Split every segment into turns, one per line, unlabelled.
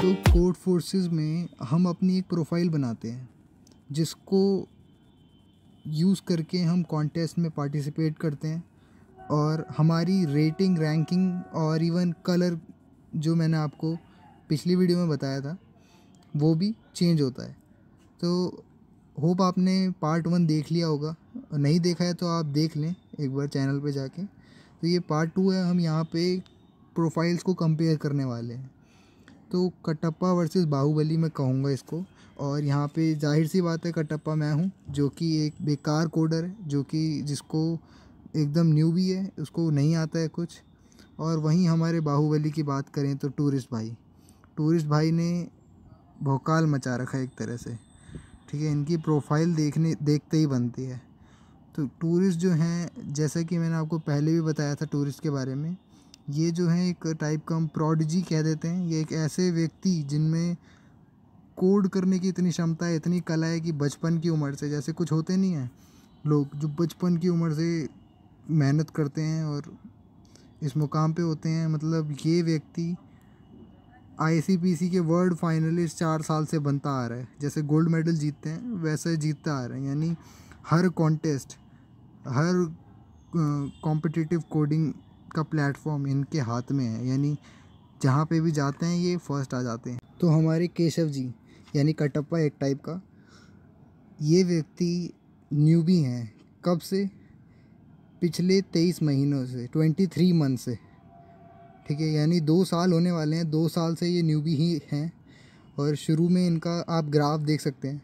तो code forces में हम अपनी एक प्रोफाइल बनाते हैं जिसको यूज़ करके हम कॉन्टेस्ट में पार्टिसिपेट करते हैं और हमारी रेटिंग रैंकिंग और इवन कलर जो मैंने आपको पिछली वीडियो में बताया था वो भी चेंज होता है तो होप आपने पार्ट वन देख लिया होगा नहीं देखा है तो आप देख लें एक बार चैनल पे जाके तो ये पार्ट टू है हम यहाँ पे प्रोफाइल्स को कंपेयर करने वाले हैं तो कटप्पा वर्सेस बाहुबली मैं कहूँगा इसको और यहाँ पे जाहिर सी बात है कटप्पा मैं हूँ जो कि एक बेकार कोडर है जो कि जिसको एकदम न्यू भी है उसको नहीं आता है कुछ और वहीं हमारे बाहुबली की बात करें तो टूरिस्ट भाई टूरिस्ट भाई ने भोकाल मचा रखा है एक तरह से ठीक है इनकी प्रोफाइल देखने देखते ही बनती है तो टूरिस्ट जो हैं जैसा कि मैंने आपको पहले भी बताया था टूरिस्ट के बारे में ये जो है एक टाइप का हम प्रॉडजी कह देते हैं ये एक ऐसे व्यक्ति जिनमें कोड करने की इतनी क्षमता है इतनी कला है कि बचपन की उम्र से जैसे कुछ होते नहीं हैं लोग जो बचपन की उम्र से मेहनत करते हैं और इस मुकाम पे होते हैं मतलब ये व्यक्ति आईसीपीसी के वर्ल्ड फाइनलिस्ट चार साल से बनता आ रहा है जैसे गोल्ड मेडल जीतते हैं वैसे जीतता आ रहा है यानी हर कॉन्टेस्ट हर कॉम्पिटिटिव कोडिंग का प्लेटफॉर्म इनके हाथ में है यानी जहाँ पे भी जाते हैं ये फर्स्ट आ जाते हैं तो हमारे केशव जी यानी कटप्पा एक टाइप का ये व्यक्ति न्यूबी हैं कब से पिछले तेईस महीनों से ट्वेंटी थ्री मंथ से ठीक है यानी दो साल होने वाले हैं दो साल से ये न्यूबी ही हैं और शुरू में इनका आप ग्राफ देख सकते हैं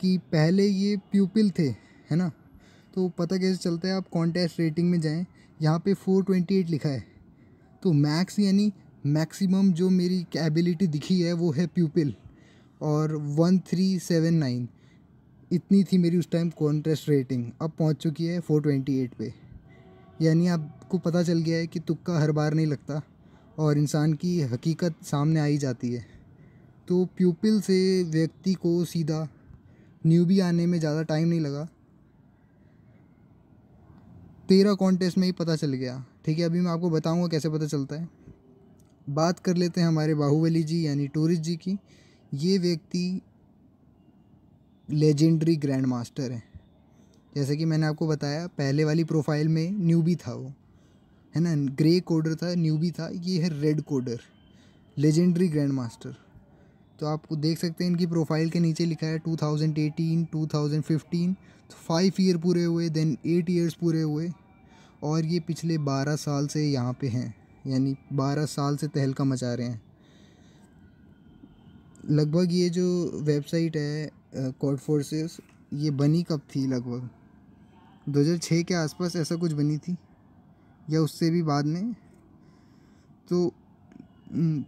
कि पहले ये प्यूपिल थे है ना तो पता कैसे चलता है आप कॉन्टेस्ट रेटिंग में जाएं यहाँ पे 428 लिखा है तो मैक्स यानी मैक्सिमम जो मेरी एबिलिटी दिखी है वो है प्यूपिल और 1379 इतनी थी मेरी उस टाइम कॉन्ट्रेस्ट रेटिंग अब पहुँच चुकी है 428 पे यानी आपको पता चल गया है कि तुक्का हर बार नहीं लगता और इंसान की हकीकत सामने आई जाती है तो प्यूपिल से व्यक्ति को सीधा न्यूबी आने में ज़्यादा टाइम नहीं लगा तेरह कॉन्टेस्ट में ही पता चल गया ठीक है अभी मैं आपको बताऊंगा कैसे पता चलता है बात कर लेते हैं हमारे बाहुबली जी यानी टूरिस्ट जी की ये व्यक्ति लेजेंडरी ग्रैंड मास्टर है जैसे कि मैंने आपको बताया पहले वाली प्रोफाइल में न्यूबी था वो है ना ग्रे कोडर था न्यूबी था ये है red coder legendary grand master तो आप देख सकते हैं इनकी प्रोफाइल के नीचे लिखा है 2018, 2015, तो फाइव ईयर पूरे हुए देन एट ईयर्स पूरे हुए और ये पिछले बारह साल से यहाँ पे हैं यानी बारह साल से तहलका मचा रहे हैं लगभग ये जो वेबसाइट है कोड फोर्सेस ये बनी कब थी लगभग 2006 के आसपास ऐसा कुछ बनी थी या उससे भी बाद में तो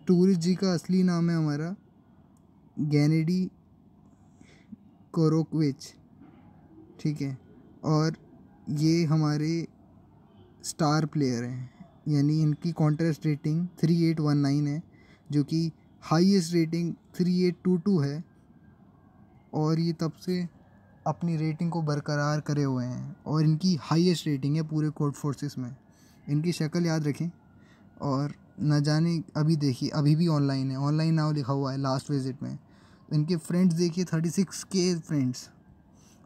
टूरिस्ट जी का असली नाम है हमारा गैनेडी कोरोकविच ठीक है और ये हमारे स्टार प्लेयर हैं यानी इनकी contest rating three eight one nine है जो कि highest rating three eight two two है और ये तब से अपनी रेटिंग को बरकरार करे हुए हैं और इनकी हाईएस्ट रेटिंग है पूरे कोर्ट फोर्सेस में इनकी शक्ल याद रखें और न जाने अभी देखिए अभी भी ऑनलाइन है ऑनलाइन नाव लिखा हुआ है लास्ट विजिट में इनके फ्रेंड्स देखिए थर्टी सिक्स के फ्रेंड्स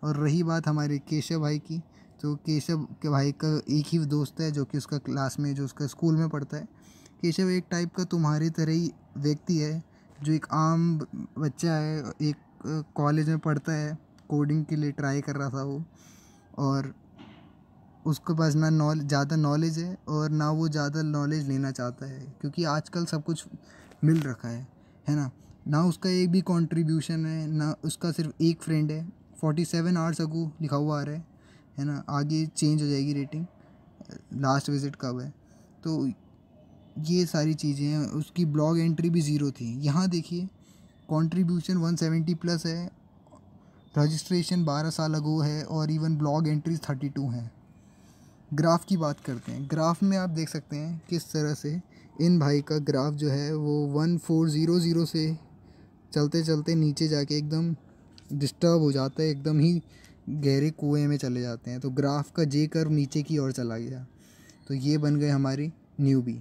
और रही बात हमारे केशव भाई की तो केशव के भाई का एक ही दोस्त है जो कि उसका क्लास में जो उसका स्कूल में पढ़ता है केशव एक टाइप का तुम्हारी तरह ही व्यक्ति है जो एक आम बच्चा है एक कॉलेज में पढ़ता है कोडिंग के लिए ट्राई कर रहा था वो और उसके पास ना नॉलेज ज़्यादा नॉलेज है और ना वो ज़्यादा नॉलेज लेना चाहता है क्योंकि आजकल सब कुछ मिल रखा है है ना ना उसका एक भी कंट्रीब्यूशन है ना उसका सिर्फ एक फ्रेंड है फोर्टी सेवन आवर्स अगू लिखा हुआ आ रहा है है ना आगे चेंज हो जाएगी रेटिंग लास्ट विज़िट कब है तो ये सारी चीज़ें हैं उसकी ब्लॉग एंट्री भी ज़ीरो थी यहाँ देखिए कंट्रीब्यूशन 170 प्लस है रजिस्ट्रेशन 12 साल अगो है और इवन ब्लॉग एंट्रीज 32 हैं ग्राफ की बात करते हैं ग्राफ में आप देख सकते हैं किस तरह से इन भाई का ग्राफ जो है वो वन फोर ज़ीरो ज़ीरो से चलते चलते नीचे जाके एकदम डिस्टर्ब हो जाता है एकदम ही गहरे कुएं में चले जाते हैं तो ग्राफ का जे कर्व नीचे की ओर चला गया तो ये बन गए हमारी न्यू बी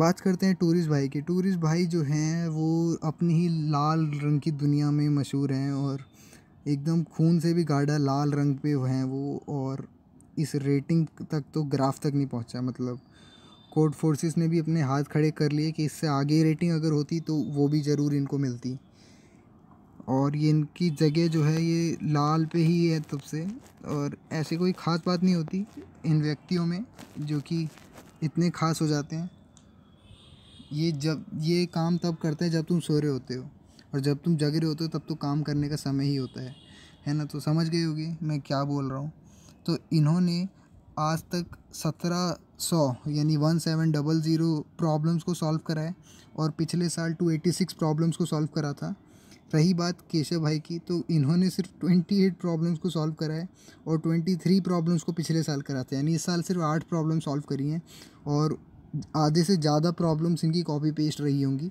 बात करते हैं टूरिस्ट भाई के टूरिस्ट भाई जो हैं वो अपनी ही लाल रंग की दुनिया में मशहूर हैं और एकदम खून से भी गाढ़ा लाल रंग पे हैं वो और इस रेटिंग तक तो ग्राफ तक नहीं पहुंचा मतलब कोर्ट फोर्सेस ने भी अपने हाथ खड़े कर लिए कि इससे आगे रेटिंग अगर होती तो वो भी ज़रूर इनको मिलती और ये इनकी जगह जो है ये लाल पे ही है तब से और ऐसे कोई ख़ास बात नहीं होती इन व्यक्तियों में जो कि इतने ख़ास हो जाते हैं ये जब ये काम तब करते हैं जब तुम सो रहे होते हो और जब तुम जग रहे होते हो तब तो काम करने का समय ही होता है है ना तो समझ गई होगी मैं क्या बोल रहा हूँ तो इन्होंने आज तक सत्रह सौ यानी one seven double zero problems को सॉल्व कराए और पिछले साल टू एटी सिक्स प्रॉब्लम्स को सॉल्व करा था रही बात केशव भाई की तो इन्होंने सिर्फ ट्वेंटी एट प्रॉब्लम्स को सॉल्व करा है और ट्वेंटी थ्री प्रॉब्लम्स को पिछले साल कराते हैं यानी इस साल सिर्फ आठ प्रॉब्लम सॉल्व करी हैं और आधे से ज़्यादा प्रॉब्लम्स इनकी कॉपी पेस्ट रही होंगी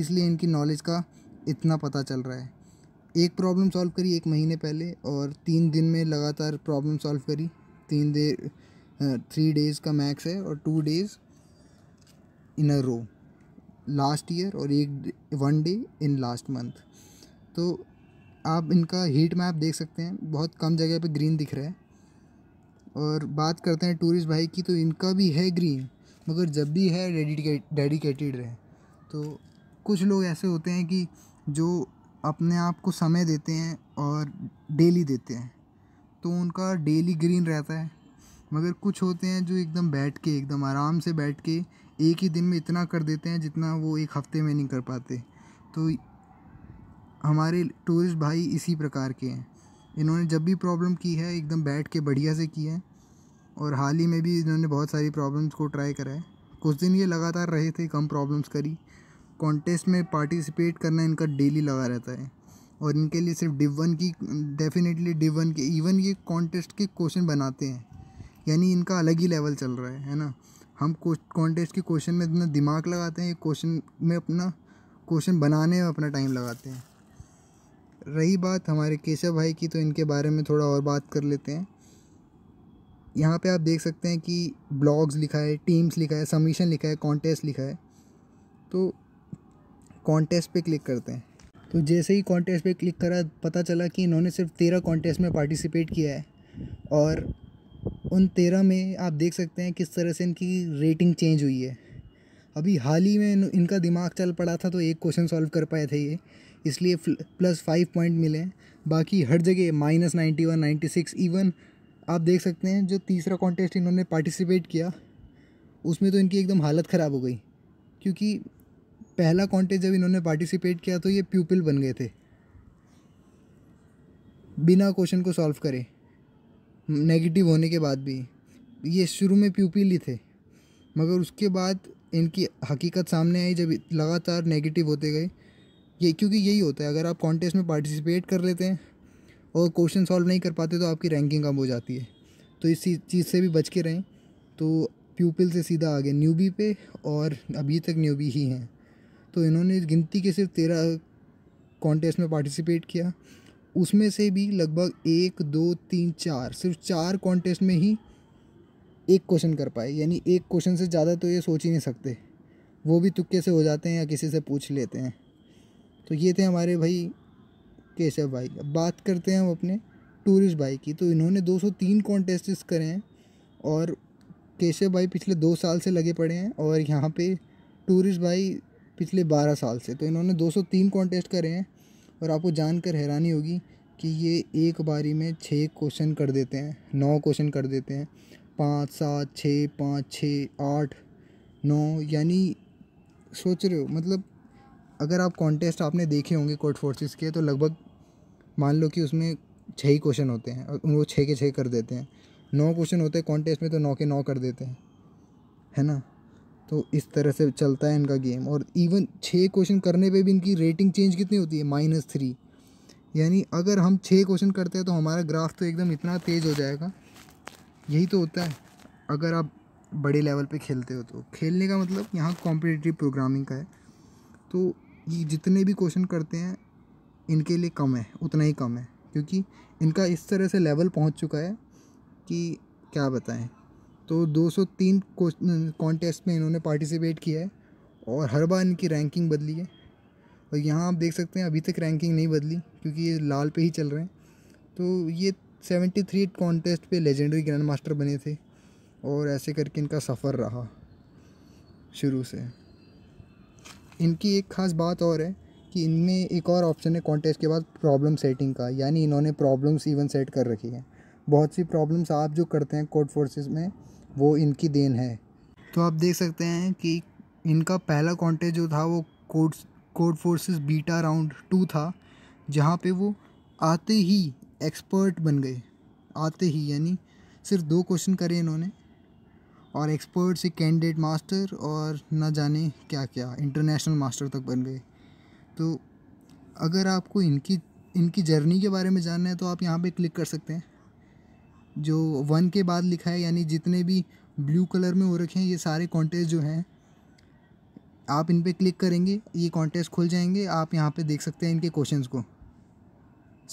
इसलिए इनकी नॉलेज का इतना पता चल रहा है एक प्रॉब्लम सॉल्व करी एक महीने पहले और तीन दिन में लगातार प्रॉब्लम सॉल्व करी तीन दे थ्री डेज़ का मैक्स है और two days in a row last year और एक one day in last month तो आप इनका हीट मैप देख सकते हैं बहुत कम जगह पे ग्रीन दिख रहा है और बात करते हैं टूरिस्ट भाई की तो इनका भी है ग्रीन मगर जब भी है डेडिकेट डेडिकेटेड रहे तो कुछ लोग ऐसे होते हैं कि जो अपने आप को समय देते हैं और डेली देते हैं तो उनका डेली ग्रीन रहता है मगर कुछ होते हैं जो एकदम बैठ के एकदम आराम से बैठ के एक ही दिन में इतना कर देते हैं जितना वो एक हफ्ते में नहीं कर पाते तो हमारे टूरिस्ट भाई इसी प्रकार के हैं इन्होंने जब भी प्रॉब्लम की है एकदम बैठ के बढ़िया से की है और हाल ही में भी इन्होंने बहुत सारी प्रॉब्लम्स को ट्राई करा है कुछ दिन ये लगातार रहे थे कम प्रॉब्लम्स करी कॉन्टेस्ट में पार्टिसिपेट करना इनका डेली लगा रहता है और इनके लिए सिर्फ डिव वन की डेफिनेटली डिव वन के इवन ये कॉन्टेस्ट के क्वेश्चन बनाते हैं यानी इनका अलग ही लेवल चल रहा है है ना हम कॉन्टेस्ट के क्वेश्चन में इतना दिमाग लगाते हैं क्वेश्चन में अपना क्वेश्चन बनाने में अपना टाइम लगाते हैं रही बात हमारे केशव भाई की तो इनके बारे में थोड़ा और बात कर लेते हैं यहाँ पे आप देख सकते हैं कि ब्लॉग्स लिखा है टीम्स लिखा है समीशन लिखा है कॉन्टेस्ट लिखा है तो कॉन्टेस्ट पे क्लिक करते हैं तो जैसे ही कॉन्टेस्ट पे क्लिक करा पता चला कि इन्होंने सिर्फ तेरह कॉन्टेस्ट में पार्टिसिपेट किया है और उन तेरह में आप देख सकते हैं किस तरह से इनकी रेटिंग चेंज हुई है अभी हाल ही में इनका दिमाग चल पड़ा था तो एक क्वेश्चन सॉल्व कर पाए थे ये इसलिए प्लस फाइव पॉइंट मिले हैं बाकी हर जगह minus ninety one ninety six even आप देख सकते हैं जो तीसरा कॉन्टेस्ट इन्होंने पार्टिसिपेट किया उसमें तो इनकी एकदम हालत ख़राब हो गई क्योंकि पहला कॉन्टेस्ट जब इन्होंने पार्टिसिपेट किया तो ये प्यूपिल बन गए थे बिना क्वेश्चन को सॉल्व करे नेगेटिव होने के बाद भी ये शुरू में प्यूपिल ही थे मगर उसके बाद इनकी हकीकत सामने आई जब लगातार नेगेटिव होते गए ये क्योंकि यही होता है अगर आप कॉन्टेस्ट में पार्टिसिपेट कर लेते हैं और क्वेश्चन सॉल्व नहीं कर पाते तो आपकी रैंकिंग कम हो जाती है तो इस चीज़ से भी बच के रहें तो प्यूपिल से सीधा आगे न्यूबी पे और अभी तक न्यूबी ही हैं तो इन्होंने गिनती के सिर्फ तेरह कॉन्टेस्ट में पार्टिसिपेट किया उसमें से भी लगभग एक दो तीन चार सिर्फ चार कॉन्टेस्ट में ही एक क्वेश्चन कर पाए यानी एक क्वेश्चन से ज़्यादा तो ये सोच ही नहीं सकते वो भी तुक्के से हो जाते हैं या किसी से पूछ लेते हैं तो ये थे हमारे भाई केशव भाई अब बात करते हैं हम अपने टूरिस्ट भाई की तो इन्होंने 203 कॉन्टेस्ट करे हैं और केशव भाई पिछले दो साल से लगे पड़े हैं और यहाँ पे टूरिस्ट भाई पिछले बारह साल से तो इन्होंने 203 कॉन्टेस्ट करे हैं और आपको जानकर हैरानी होगी कि ये एक बारी में छः क्वेश्चन कर देते हैं नौ क्वेश्चन कर देते हैं पाँच सात छः पाँच छः आठ नौ यानी सोच रहे हो मतलब अगर आप कॉन्टेस्ट आपने देखे होंगे कोर्ट फोर्सेस के तो लगभग मान लो कि उसमें छः ही क्वेश्चन होते हैं और उन वो छः के छः कर देते हैं नौ क्वेश्चन होते हैं कॉन्टेस्ट में तो नौ के नौ कर देते हैं है ना तो इस तरह से चलता है इनका गेम और इवन छः क्वेश्चन करने पे भी इनकी रेटिंग चेंज कितनी होती है माइनस थ्री यानी अगर हम छः क्वेश्चन करते हैं तो हमारा ग्राफ तो एकदम इतना तेज़ हो जाएगा यही तो होता है अगर आप बड़े लेवल पे खेलते हो तो खेलने का मतलब यहाँ कॉम्पिटिटिव प्रोग्रामिंग का है तो ये जितने भी क्वेश्चन करते हैं इनके लिए कम है उतना ही कम है क्योंकि इनका इस तरह से लेवल पहुंच चुका है कि क्या बताएं तो 203 कॉन्टेस्ट में इन्होंने पार्टिसिपेट किया है और हर बार इनकी रैंकिंग बदली है और यहाँ आप देख सकते हैं अभी तक रैंकिंग नहीं बदली क्योंकि ये लाल पे ही चल रहे हैं तो ये 73 कॉन्टेस्ट पर लेजेंडरी ग्रैंड मास्टर बने थे और ऐसे करके इनका सफ़र रहा शुरू से इनकी एक ख़ास बात और है कि इनमें एक और ऑप्शन है कॉन्टेस्ट के बाद प्रॉब्लम सेटिंग का यानी इन्होंने प्रॉब्लम्स इवन सेट कर रखी है बहुत सी प्रॉब्लम्स आप जो करते हैं कोड फोर्सेस में वो इनकी देन है तो आप देख सकते हैं कि इनका पहला कॉन्टेस्ट जो था वो code Codeforces beta round two था जहाँ पे वो आते ही एक्सपर्ट बन गए आते ही यानी सिर्फ दो क्वेश्चन करे इन्होंने और एक्सपर्ट से कैंडिडेट मास्टर और ना जाने क्या क्या इंटरनेशनल मास्टर तक बन गए तो अगर आपको इनकी इनकी जर्नी के बारे में जानना है तो आप यहाँ पे क्लिक कर सकते हैं जो वन के बाद लिखा है यानी जितने भी ब्लू कलर में हो रखे हैं ये सारे कॉन्टेस्ट जो हैं आप इन पर क्लिक करेंगे ये कॉन्टेस्ट खुल जाएंगे आप यहाँ पर देख सकते हैं इनके क्वेश्चन को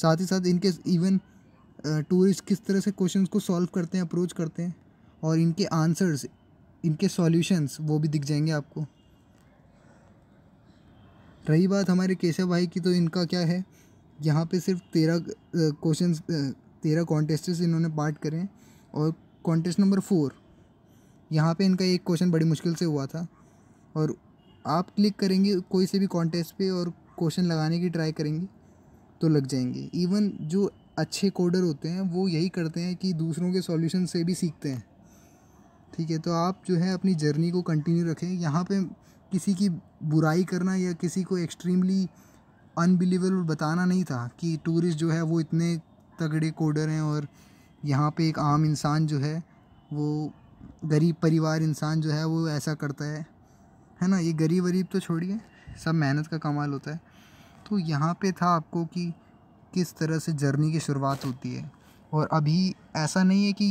साथ ही साथ इनके इवन टूरिस्ट किस तरह से क्वेश्चंस को सॉल्व करते हैं अप्रोच करते हैं और इनके आंसर्स इनके सॉल्यूशंस वो भी दिख जाएंगे आपको रही बात हमारे केशव भाई की तो इनका क्या है यहाँ पे सिर्फ तेरह क्वेश्चन तेरह कॉन्टेस्टेस इन्होंने पार्ट करें और कॉन्टेस्ट नंबर फोर यहाँ पे इनका एक क्वेश्चन बड़ी मुश्किल से हुआ था और आप क्लिक करेंगे कोई से भी कॉन्टेस्ट पे और क्वेश्चन लगाने की ट्राई करेंगे तो लग जाएंगे इवन जो अच्छे कोडर होते हैं वो यही करते हैं कि दूसरों के सॉल्यूशन से भी सीखते हैं ठीक है तो आप जो है अपनी जर्नी को कंटिन्यू रखें यहाँ पे किसी की बुराई करना या किसी को एक्सट्रीमली अनबिलीवेबल बताना नहीं था कि टूरिस्ट जो है वो इतने तगड़े कोडर हैं और यहाँ पे एक आम इंसान जो है वो गरीब परिवार इंसान जो है वो ऐसा करता है है ना ये गरीब वरीब तो छोड़िए सब मेहनत का कमाल होता है तो यहाँ पे था आपको कि किस तरह से जर्नी की शुरुआत होती है और अभी ऐसा नहीं है कि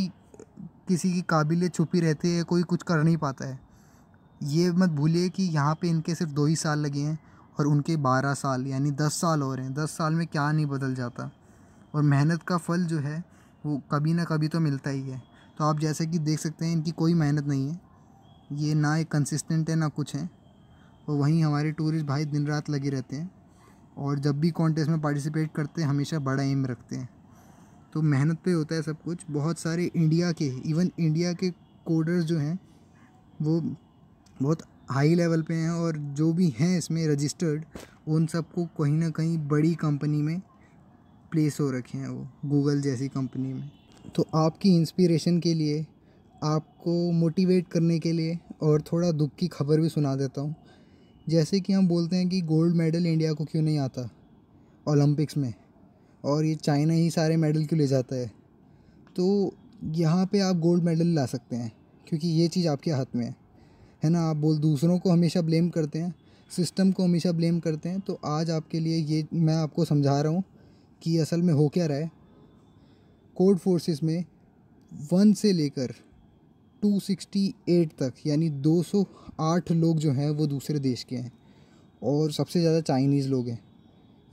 किसी की काबिलियत छुपी रहती है कोई कुछ कर नहीं पाता है ये मत भूलिए कि यहाँ पे इनके सिर्फ दो ही साल लगे हैं और उनके बारह साल यानी दस साल हो रहे हैं दस साल में क्या नहीं बदल जाता और मेहनत का फल जो है वो कभी ना कभी तो मिलता ही है तो आप जैसे कि देख सकते हैं इनकी कोई मेहनत नहीं है ये ना एक कंसिस्टेंट है ना कुछ है और वहीं हमारे टूरिस्ट भाई दिन रात लगे रहते हैं और जब भी कॉन्टेस्ट में पार्टिसिपेट करते हैं हमेशा बड़ा एम रखते हैं तो मेहनत पे होता है सब कुछ बहुत सारे इंडिया के इवन इंडिया के कोडर्स जो हैं वो बहुत हाई लेवल पे हैं और जो भी हैं इसमें रजिस्टर्ड उन सबको कहीं ना कहीं बड़ी कंपनी में प्लेस हो रखे हैं वो गूगल जैसी कंपनी में तो आपकी इंस्पिरेशन के लिए आपको मोटिवेट करने के लिए और थोड़ा दुख की खबर भी सुना देता हूँ जैसे कि हम बोलते हैं कि गोल्ड मेडल इंडिया को क्यों नहीं आता ओलंपिक्स में और ये चाइना ही सारे मेडल क्यों ले जाता है तो यहाँ पे आप गोल्ड मेडल ला सकते हैं क्योंकि ये चीज़ आपके हाथ में है है ना आप बोल दूसरों को हमेशा ब्लेम करते हैं सिस्टम को हमेशा ब्लेम करते हैं तो आज आपके लिए ये मैं आपको समझा रहा हूँ कि असल में हो क्या रहा है कोड फोर्सेस में वन से लेकर 268 तक यानी 208 लोग जो हैं वो दूसरे देश के हैं और सबसे ज़्यादा चाइनीज़ लोग हैं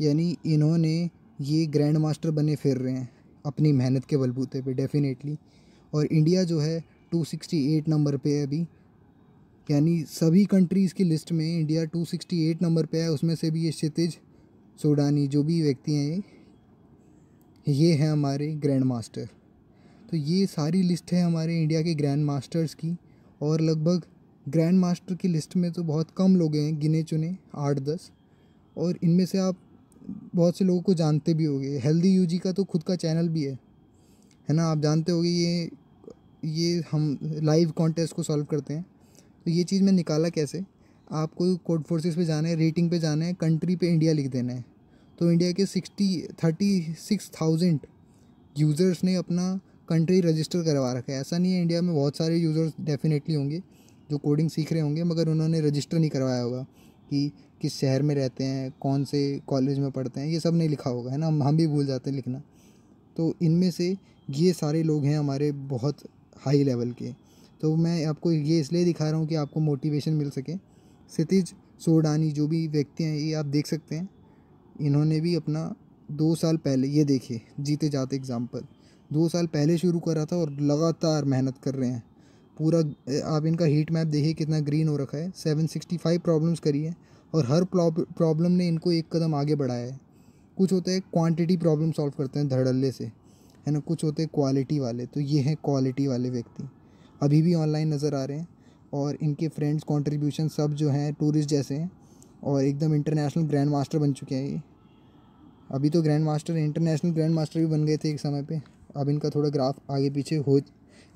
यानी इन्होंने ये ग्रैंड मास्टर बने फिर रहे हैं अपनी मेहनत के बलबूते पे डेफिनेटली और इंडिया जो है 268 नंबर पे है अभी यानी सभी कंट्रीज़ की लिस्ट में इंडिया 268 नंबर पे है उसमें से भी ये क्षितिज सोडानी जो भी व्यक्ति हैं ये हैं हमारे ग्रैंड मास्टर तो ये सारी लिस्ट है हमारे इंडिया के ग्रैंड मास्टर्स की और लगभग ग्रैंड मास्टर की लिस्ट में तो बहुत कम लोग हैं गिने चुने आठ दस और इनमें से आप बहुत से लोगों को जानते भी होंगे हेल्दी यूजी का तो खुद का चैनल भी है है ना आप जानते होगे ये ये हम लाइव कॉन्टेस्ट को सॉल्व करते हैं तो ये चीज़ मैं निकाला कैसे आपको कोड फोर्सेस पे जाना है रेटिंग पे जाना है कंट्री पे इंडिया लिख देना है तो इंडिया के sixty thirty six thousand users ने अपना कंट्री रजिस्टर करवा रखा है ऐसा नहीं है इंडिया में बहुत सारे यूज़र्स डेफिनेटली होंगे जो कोडिंग सीख रहे होंगे मगर उन्होंने रजिस्टर नहीं करवाया होगा कि किस शहर में रहते हैं कौन से कॉलेज में पढ़ते हैं ये सब नहीं लिखा होगा है ना हम भी भूल जाते हैं लिखना तो इनमें से ये सारे लोग हैं हमारे बहुत हाई लेवल के तो मैं आपको ये इसलिए दिखा रहा हूँ कि आपको मोटिवेशन मिल सके क्षितिज सोडानी जो भी व्यक्ति हैं ये आप देख सकते हैं इन्होंने भी अपना दो साल पहले ये देखे जीते जाते एग्ज़ाम पर दो साल पहले शुरू करा था और लगातार मेहनत कर रहे हैं पूरा आप इनका हीट मैप देखिए कितना ग्रीन हो रखा है सेवन सिक्सटी फाइव प्रॉब्लम्स करी है और हर प्रॉब्लम ने इनको एक कदम आगे बढ़ाया है कुछ होते हैं क्वांटिटी प्रॉब्लम सॉल्व करते हैं धड़ल्ले से है ना कुछ होते हैं क्वालिटी वाले तो ये हैं क्वालिटी वाले व्यक्ति अभी भी ऑनलाइन नज़र आ रहे हैं और इनके फ्रेंड्स कॉन्ट्रीब्यूशन सब जो हैं टूरिस्ट जैसे हैं और एकदम इंटरनेशनल ग्रैंड मास्टर बन चुके हैं ये अभी तो grand master international grand master भी बन गए थे एक समय पर अब इनका थोड़ा ग्राफ आगे पीछे हो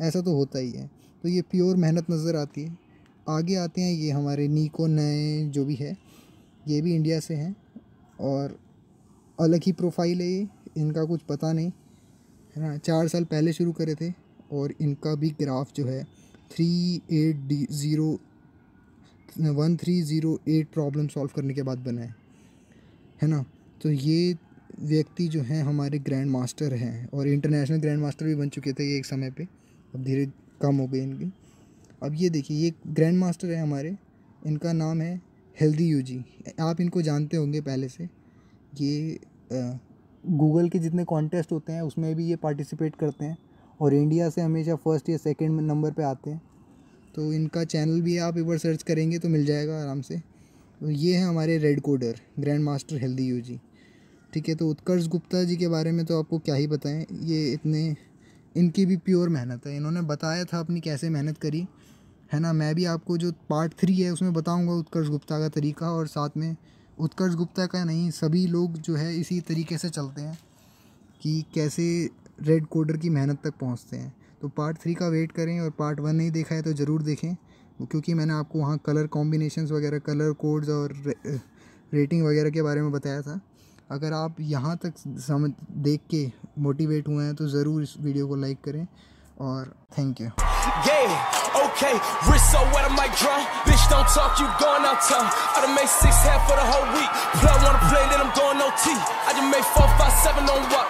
ऐसा तो होता ही है तो ये प्योर मेहनत नज़र आती है आगे आते हैं ये हमारे नीको नए जो भी है ये भी इंडिया से हैं और अलग ही प्रोफाइल है ये इनका कुछ पता नहीं है ना चार साल पहले शुरू करे थे और इनका भी ग्राफ जो है three eight D zero one three zero eight problem solve करने के बाद बना है है ना तो ये व्यक्ति जो हैं हमारे ग्रैंड मास्टर हैं और इंटरनेशनल ग्रैंड मास्टर भी बन चुके थे ये एक समय पे अब धीरे कम हो गई इनकी अब ये देखिए ये ग्रैंड मास्टर है हमारे इनका नाम है हेल्दी जी आप इनको जानते होंगे पहले से ये गूगल के जितने कॉन्टेस्ट होते हैं उसमें भी ये पार्टिसिपेट करते हैं और इंडिया से हमेशा फ़र्स्ट या सेकेंड नंबर पर आते हैं तो इनका चैनल भी आप एक बार सर्च करेंगे तो मिल जाएगा आराम से तो ये है हमारे रेड कोडर ग्रैंड मास्टर हेल्दी जी ठीक है तो उत्कर्ष गुप्ता जी के बारे में तो आपको क्या ही बताएं ये इतने इनकी भी प्योर मेहनत है इन्होंने बताया था अपनी कैसे मेहनत करी है ना मैं भी आपको जो पार्ट थ्री है उसमें बताऊंगा उत्कर्ष गुप्ता का तरीका और साथ में उत्कर्ष गुप्ता का नहीं सभी लोग जो है इसी तरीके से चलते हैं कि कैसे रेड कोडर की मेहनत तक पहुंचते हैं तो पार्ट थ्री का वेट करें और पार्ट वन नहीं देखा है तो ज़रूर देखें क्योंकि मैंने आपको वहाँ कलर कॉम्बिनेशन वगैरह कलर कोड्स और रेटिंग वगैरह के बारे में बताया था अगर आप यहाँ तक समझ देख के मोटिवेट हुए हैं तो ज़रूर इस वीडियो को लाइक करें और thank you okay, wrist so wet, I might drown Bitch, don't talk, you going out town I done made six half for the whole week Plug on a plane, then I'm going no tea. I just made four, five, seven on what?